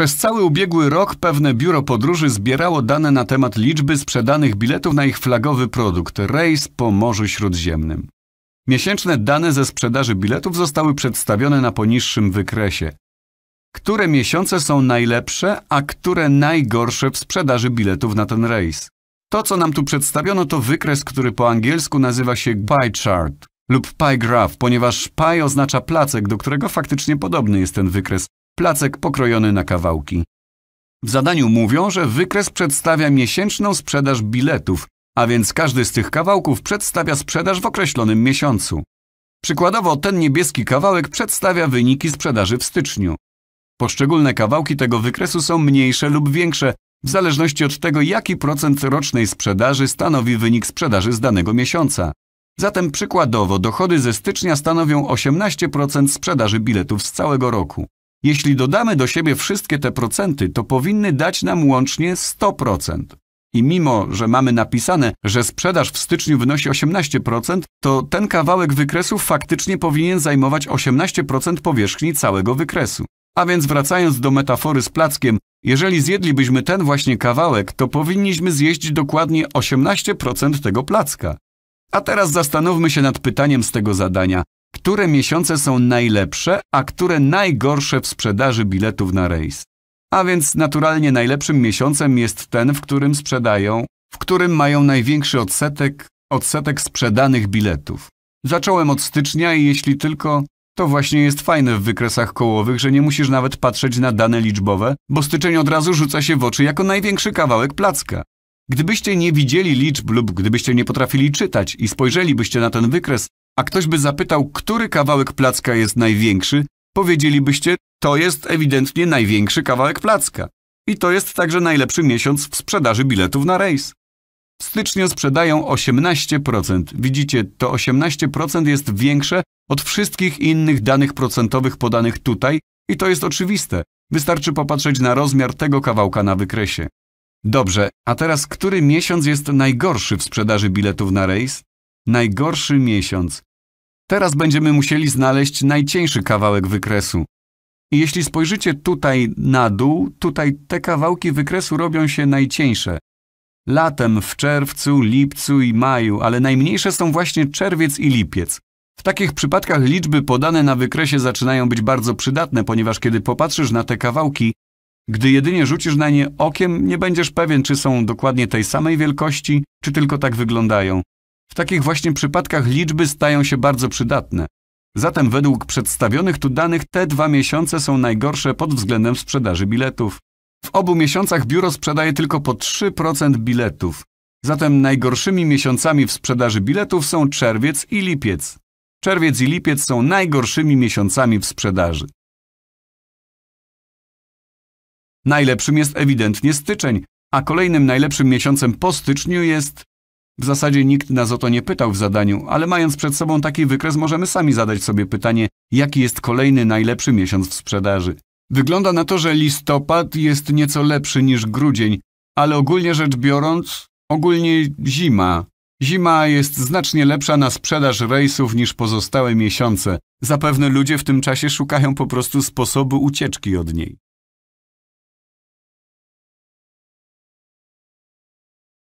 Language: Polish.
Przez cały ubiegły rok pewne biuro podróży zbierało dane na temat liczby sprzedanych biletów na ich flagowy produkt rejs po Morzu Śródziemnym. Miesięczne dane ze sprzedaży biletów zostały przedstawione na poniższym wykresie. Które miesiące są najlepsze, a które najgorsze w sprzedaży biletów na ten rejs? To, co nam tu przedstawiono, to wykres, który po angielsku nazywa się pie chart lub pie graph, ponieważ pie oznacza placek, do którego faktycznie podobny jest ten wykres, placek pokrojony na kawałki. W zadaniu mówią, że wykres przedstawia miesięczną sprzedaż biletów, a więc każdy z tych kawałków przedstawia sprzedaż w określonym miesiącu. Przykładowo ten niebieski kawałek przedstawia wyniki sprzedaży w styczniu. Poszczególne kawałki tego wykresu są mniejsze lub większe, w zależności od tego, jaki procent rocznej sprzedaży stanowi wynik sprzedaży z danego miesiąca. Zatem przykładowo dochody ze stycznia stanowią 18% sprzedaży biletów z całego roku. Jeśli dodamy do siebie wszystkie te procenty, to powinny dać nam łącznie 100%. I mimo, że mamy napisane, że sprzedaż w styczniu wynosi 18%, to ten kawałek wykresu faktycznie powinien zajmować 18% powierzchni całego wykresu. A więc wracając do metafory z plackiem, jeżeli zjedlibyśmy ten właśnie kawałek, to powinniśmy zjeść dokładnie 18% tego placka. A teraz zastanówmy się nad pytaniem z tego zadania które miesiące są najlepsze, a które najgorsze w sprzedaży biletów na rejs. A więc naturalnie najlepszym miesiącem jest ten, w którym sprzedają, w którym mają największy odsetek, odsetek sprzedanych biletów. Zacząłem od stycznia i jeśli tylko to właśnie jest fajne w wykresach kołowych, że nie musisz nawet patrzeć na dane liczbowe, bo styczeń od razu rzuca się w oczy jako największy kawałek placka. Gdybyście nie widzieli liczb lub gdybyście nie potrafili czytać i spojrzelibyście na ten wykres, a ktoś by zapytał, który kawałek placka jest największy, powiedzielibyście, to jest ewidentnie największy kawałek placka. I to jest także najlepszy miesiąc w sprzedaży biletów na rejs. W styczniu sprzedają 18%. Widzicie, to 18% jest większe od wszystkich innych danych procentowych podanych tutaj i to jest oczywiste. Wystarczy popatrzeć na rozmiar tego kawałka na wykresie. Dobrze, a teraz który miesiąc jest najgorszy w sprzedaży biletów na rejs? Najgorszy miesiąc. Teraz będziemy musieli znaleźć najcieńszy kawałek wykresu. I jeśli spojrzycie tutaj na dół, tutaj te kawałki wykresu robią się najcieńsze. Latem, w czerwcu, lipcu i maju, ale najmniejsze są właśnie czerwiec i lipiec. W takich przypadkach liczby podane na wykresie zaczynają być bardzo przydatne, ponieważ kiedy popatrzysz na te kawałki, gdy jedynie rzucisz na nie okiem, nie będziesz pewien, czy są dokładnie tej samej wielkości, czy tylko tak wyglądają. W takich właśnie przypadkach liczby stają się bardzo przydatne. Zatem według przedstawionych tu danych te dwa miesiące są najgorsze pod względem sprzedaży biletów. W obu miesiącach biuro sprzedaje tylko po 3% biletów. Zatem najgorszymi miesiącami w sprzedaży biletów są czerwiec i lipiec. Czerwiec i lipiec są najgorszymi miesiącami w sprzedaży. Najlepszym jest ewidentnie styczeń, a kolejnym najlepszym miesiącem po styczniu jest w zasadzie nikt nas o to nie pytał w zadaniu, ale mając przed sobą taki wykres możemy sami zadać sobie pytanie, jaki jest kolejny najlepszy miesiąc w sprzedaży. Wygląda na to, że listopad jest nieco lepszy niż grudzień, ale ogólnie rzecz biorąc, ogólnie zima. Zima jest znacznie lepsza na sprzedaż rejsów niż pozostałe miesiące. Zapewne ludzie w tym czasie szukają po prostu sposobu ucieczki od niej.